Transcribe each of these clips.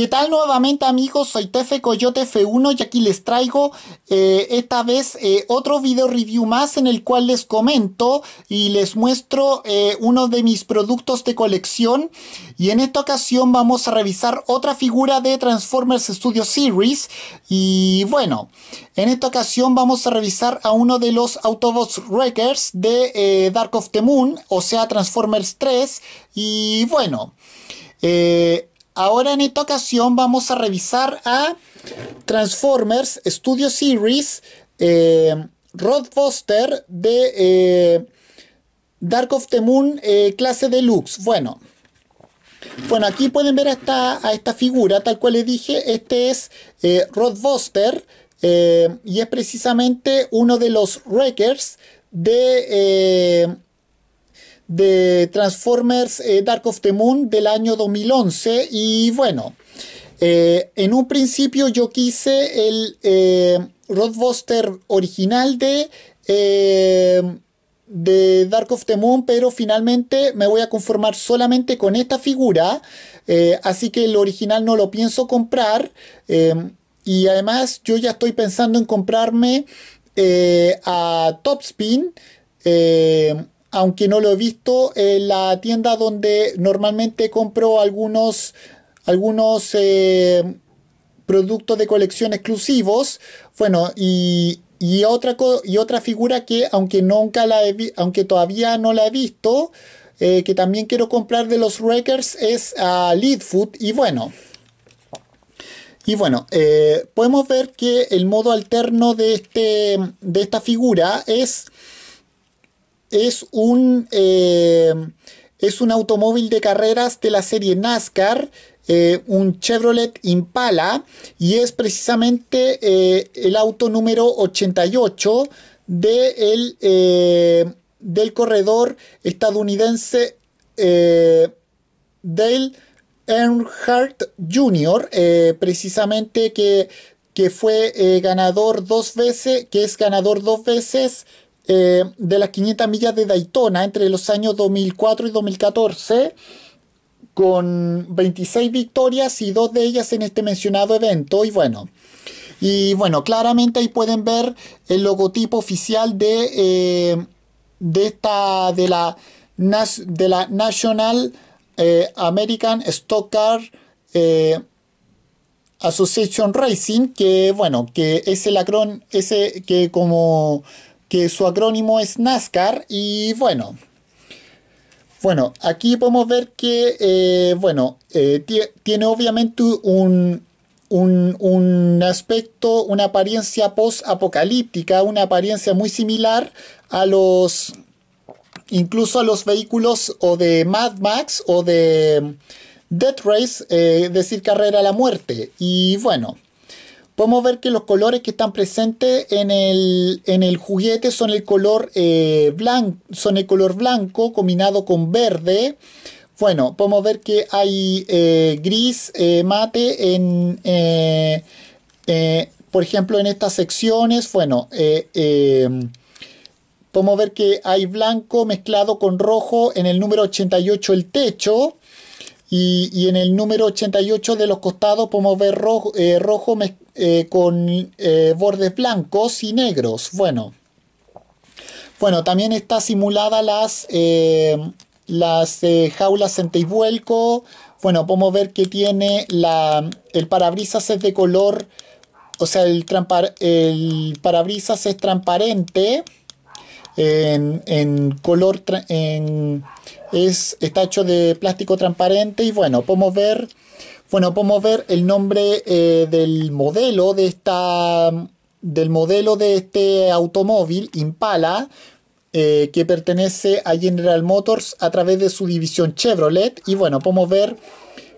¿Qué tal nuevamente amigos? Soy Tefe Coyote F1 y aquí les traigo eh, esta vez eh, otro video review más en el cual les comento y les muestro eh, uno de mis productos de colección y en esta ocasión vamos a revisar otra figura de Transformers Studio Series y bueno, en esta ocasión vamos a revisar a uno de los Autobots Wreckers de Dark of the Moon, o sea Transformers 3 y bueno... Eh, Ahora en esta ocasión vamos a revisar a Transformers Studio Series eh, Rod de eh, Dark of the Moon eh, clase deluxe. Bueno, bueno, aquí pueden ver a esta, a esta figura, tal cual les dije, este es eh, Rod y es precisamente uno de los Wreckers de de Transformers eh, Dark of the Moon del año 2011 y bueno, eh, en un principio yo quise el eh, Roadbuster original de, de Dark of the Moon, pero finalmente me voy a conformar solamente con esta figura, así que el original no lo pienso comprar y además yo ya estoy pensando en comprarme a Topspin. Spin aunque no lo he visto, en la tienda donde normalmente compro algunos, algunos eh, productos de colección exclusivos. Bueno, y, otra, y otra figura que aunque, nunca la aunque todavía no la he visto, eh, que también quiero comprar de los Wreckers es a Leadfoot. Y bueno, y bueno, eh, podemos ver que el modo alterno de, este, de esta figura es es un, eh, es un automóvil de carreras de la serie NASCAR. Eh, un Chevrolet Impala y es precisamente eh, el auto número 88 de el, del corredor estadounidense Dale Earnhardt Jr., precisamente que, que fue ganador dos veces, que es ganador dos veces eh, de las 500 millas de Daytona entre los años 2004 y 2014 con 26 victorias y dos de ellas en este mencionado evento y bueno y bueno claramente ahí pueden ver el logotipo oficial de eh, de esta de la de la National eh, American Stock Car Association Racing que bueno que es el acrón ese que como que su acrónimo es NASCAR y bueno. Bueno, aquí podemos ver que, eh, bueno, eh, tiene obviamente un, un, aspecto, una apariencia post-apocalíptica, una apariencia muy similar a los, incluso a los vehículos o de Mad Max o de Death Race, eh, es decir, carrera a la muerte. Y bueno, podemos ver que los colores que están presentes en el, juguete son el color eh, blanco, son el color blanco combinado con verde. Bueno, podemos ver que hay eh, gris, eh, mate en por ejemplo, en estas secciones, bueno, podemos ver que hay blanco mezclado con rojo en el número 88, el techo. Y, en el número 88 de los costados podemos ver rojo, eh, eh, con eh, bordes blancos y negros. Bueno, bueno también está simulada las, las jaulas en Teivuelco. Bueno, podemos ver que tiene el parabrisas es de color, o sea, el, el parabrisas es transparente en, color, es, está hecho de plástico transparente y bueno, podemos ver, bueno, podemos ver el nombre eh, del modelo de esta del modelo de este automóvil Impala eh, que pertenece a General Motors a través de su división Chevrolet y bueno podemos ver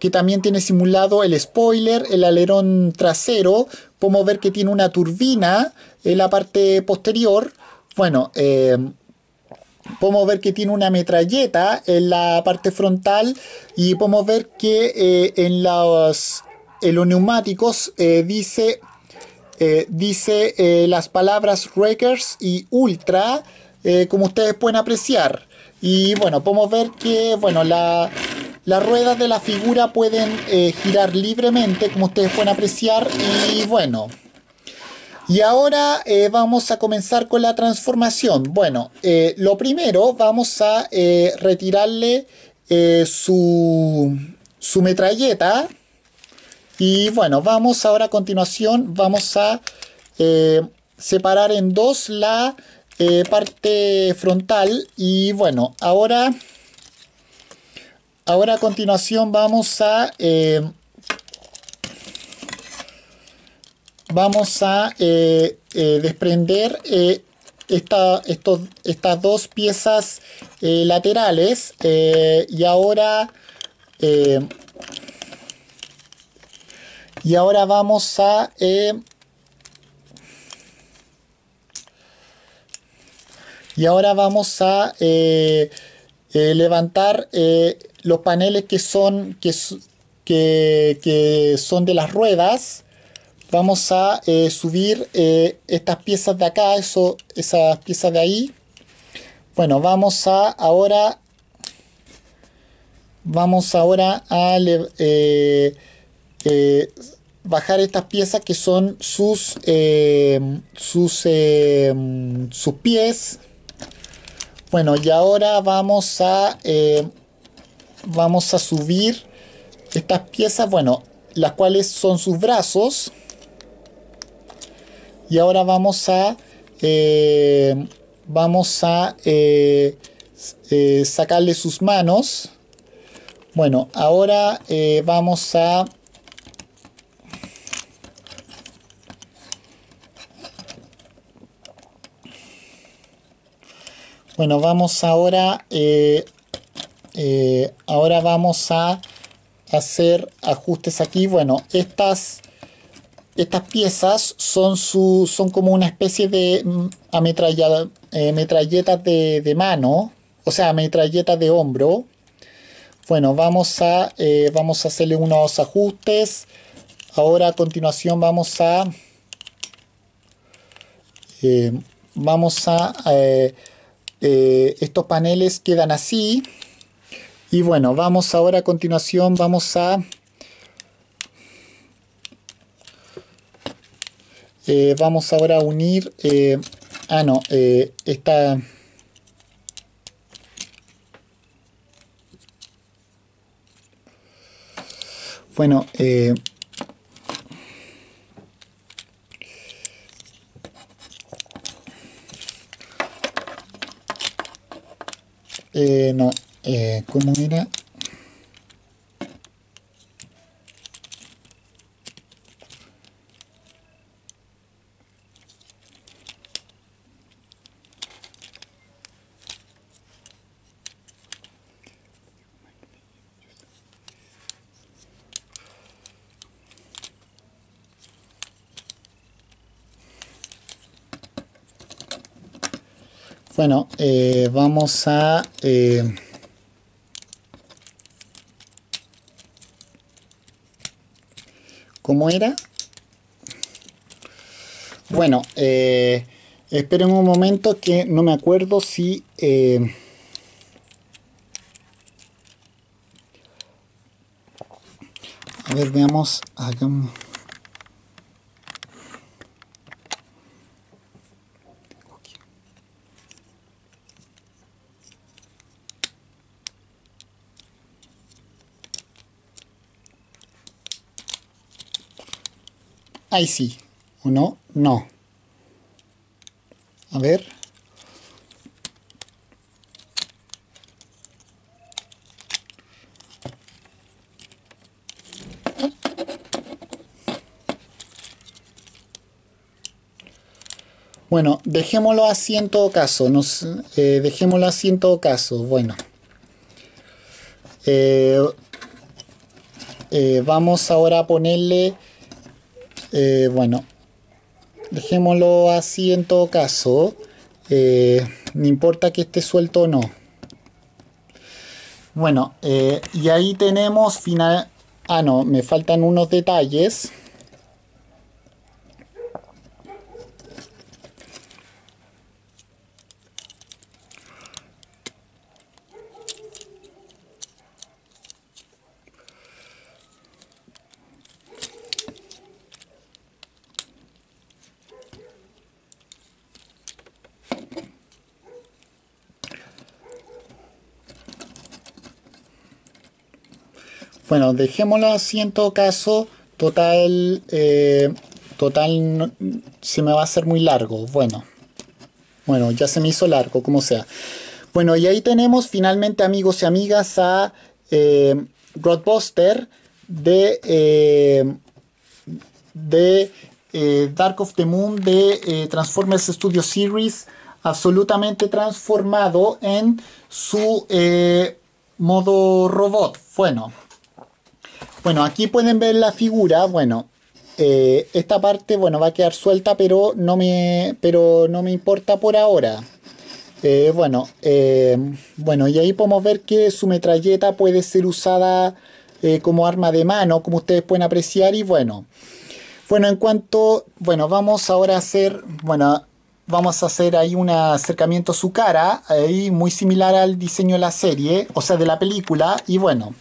que también tiene simulado el spoiler, el alerón trasero, podemos ver que tiene una turbina en la parte posterior bueno, eh, podemos ver que tiene una metralleta en la parte frontal y podemos ver que eh, en, los, los, neumáticos eh, dice, dice las palabras Wreckers y Ultra, como ustedes pueden apreciar. Y bueno, podemos ver que bueno, la, las ruedas de la figura pueden girar libremente, como ustedes pueden apreciar. Y bueno. Y ahora eh, vamos a comenzar con la transformación. Bueno, eh, lo primero vamos a eh, retirarle su, su, metralleta. Y bueno, vamos ahora a continuación, vamos a separar en dos la parte frontal. Y bueno, ahora, ahora a continuación vamos a vamos a eh, eh, desprender eh, estas dos piezas laterales y ahora y ahora vamos a y ahora vamos a levantar los paneles que son que son de las ruedas vamos a eh, subir eh, estas piezas de acá, eso, esas piezas de ahí. Bueno, vamos a ahora, vamos ahora a eh, bajar estas piezas que son sus, sus, sus pies. Bueno, y ahora vamos a, vamos a subir estas piezas, bueno, las cuales son sus brazos y ahora vamos a eh, vamos a eh, eh, sacarle sus manos bueno ahora vamos a bueno vamos ahora ahora vamos a hacer ajustes aquí bueno estas estas piezas son, su, son como una especie de mm, ametrallada, eh, de, mano, o sea, metralletas de hombro. Bueno, vamos a, eh, vamos a hacerle unos ajustes. Ahora a continuación vamos a... Eh, vamos a... estos paneles quedan así. Y bueno, vamos ahora a continuación, vamos a Eh, vamos ahora a unir... Eh, ah, no, eh, esta... Bueno, eh, eh, no, ¿cómo era? Bueno, eh, vamos a... Eh, ¿Cómo era? Bueno, espero eh, esperen un momento que no me acuerdo si... a ver, veamos... Ahí sí. o no. no A ver. Bueno, dejémoslo así en todo caso. Nos, eh, dejémoslo así en todo caso. Bueno. Eh, eh, vamos ahora a ponerle eh, bueno, dejémoslo así en todo caso. Eh, no importa que esté suelto o no. Bueno, eh, y ahí tenemos final... Ah, no, me faltan unos detalles. Bueno, dejémoslo así en todo caso. Total, eh, total, se me va a hacer muy largo. Bueno, bueno, ya se me hizo largo, como sea. Bueno, y ahí tenemos finalmente, amigos y amigas, a eh, Roadbuster de, eh, de Dark of the Moon de Transformers Studio Series, absolutamente transformado en su modo robot. Bueno. Bueno, aquí pueden ver la figura, bueno, eh, esta parte, bueno, va a quedar suelta, pero no me, pero no me importa por ahora. Eh, bueno, eh, bueno, y ahí podemos ver que su metralleta puede ser usada como arma de mano, como ustedes pueden apreciar, y bueno. Bueno, en cuanto, bueno, vamos ahora a hacer, bueno, vamos a hacer ahí un acercamiento a su cara, ahí muy similar al diseño de la serie, o sea, de la película, y bueno.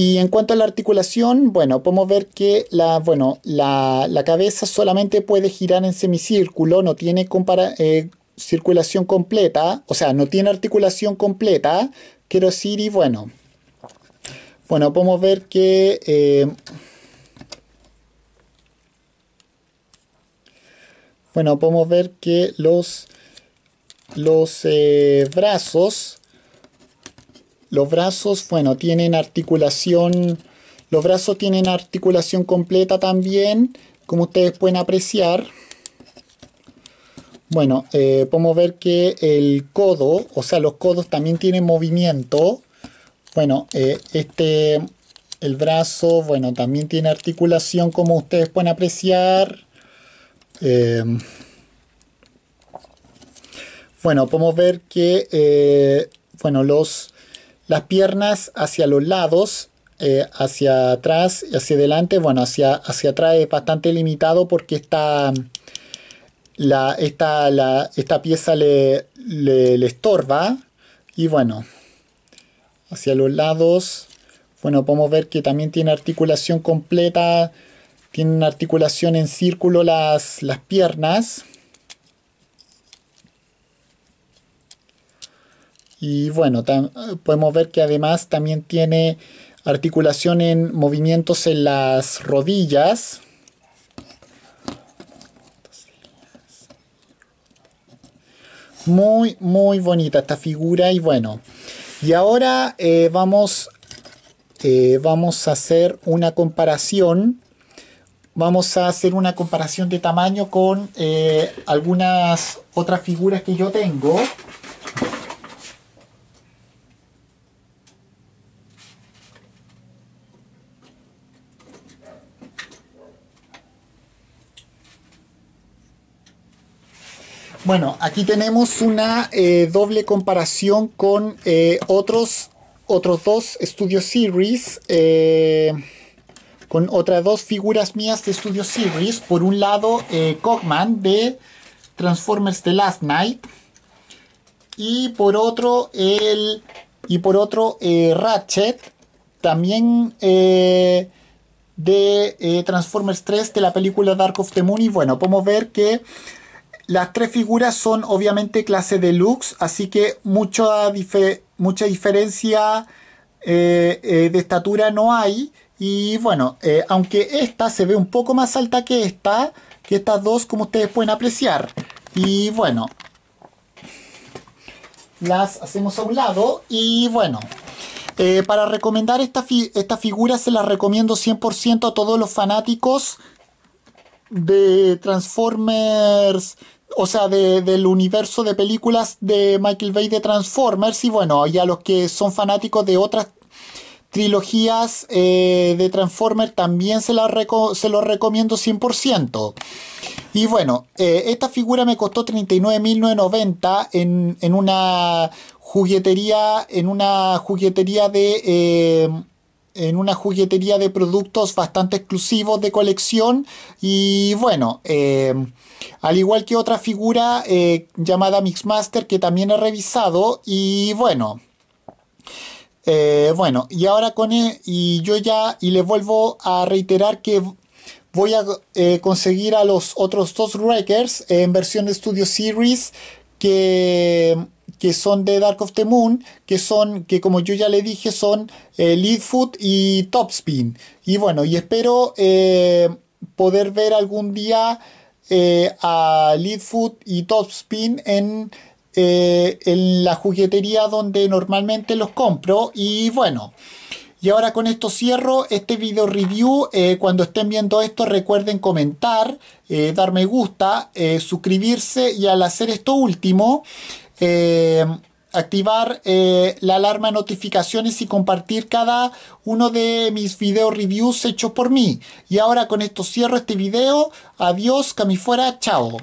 Y en cuanto a la articulación, bueno, podemos ver que la, bueno, la, cabeza solamente puede girar en semicírculo, no tiene eh, circulación completa, o sea, no tiene articulación completa, quiero decir, y bueno, bueno, podemos ver que... Eh, bueno, podemos ver que los, los eh, brazos los brazos, bueno, tienen articulación, los brazos tienen articulación completa también, como ustedes pueden apreciar. Bueno, eh, podemos ver que el codo, o sea, los codos también tienen movimiento. Bueno, eh, este, el brazo, bueno, también tiene articulación, como ustedes pueden apreciar. Eh, bueno, podemos ver que, bueno, los las piernas hacia los lados, eh, hacia atrás y hacia adelante. Bueno, hacia, hacia atrás es bastante limitado porque está la, esta, pieza le, le, estorba. Y bueno, hacia los lados, bueno, podemos ver que también tiene articulación completa, tienen articulación en círculo las, las piernas. Y bueno, podemos ver que además también tiene articulación en movimientos en las rodillas. Muy, muy bonita esta figura y bueno. Y ahora eh, vamos, eh, vamos a hacer una comparación. Vamos a hacer una comparación de tamaño con eh, algunas otras figuras que yo tengo. Bueno, aquí tenemos una eh, doble comparación con eh, otros, otros dos Studio Series, eh, con otras dos figuras mías de Studio Series. Por un lado, Cogman de Transformers The Last Night. Y por otro, el, y por otro Ratchet, también de Transformers 3 de la película Dark of the Moon. Y bueno, podemos ver que las tres figuras son obviamente clase deluxe, así que mucha, mucha diferencia eh, eh, de estatura no hay. Y bueno, eh, aunque esta se ve un poco más alta que esta, que estas dos, como ustedes pueden apreciar. Y bueno, las hacemos a un lado y bueno. para recomendar esta, esta figura se la recomiendo 100% a todos los fanáticos de Transformers o sea, del universo de películas de Michael Bay de Transformers y bueno, y a los que son fanáticos de otras trilogías eh, de Transformers también se, la se los recomiendo 100%. Y bueno, eh, esta figura me costó 39.990 en, en una juguetería, en una juguetería de... Eh, en una juguetería de productos bastante exclusivos de colección y bueno, eh, al igual que otra figura eh, llamada Mixmaster que también he revisado y bueno. Eh, bueno, y ahora con él... y yo ya y le vuelvo a reiterar que voy a conseguir a los otros dos Wreckers en versión de Studio Series que que son de Dark of the Moon, que son, que como yo ya le dije, son eh, Leadfoot y Topspin. Y bueno, y espero eh, poder ver algún día eh, a Leadfoot y Topspin en, en la juguetería donde normalmente los compro. Y bueno. Y ahora con esto cierro este video review. cuando estén viendo esto recuerden comentar, eh, dar me gusta, suscribirse y al hacer esto último eh, activar eh, la alarma notificaciones y compartir cada uno de mis video reviews hechos por mí. Y ahora con esto cierro este video. Adiós, cami fuera, chao.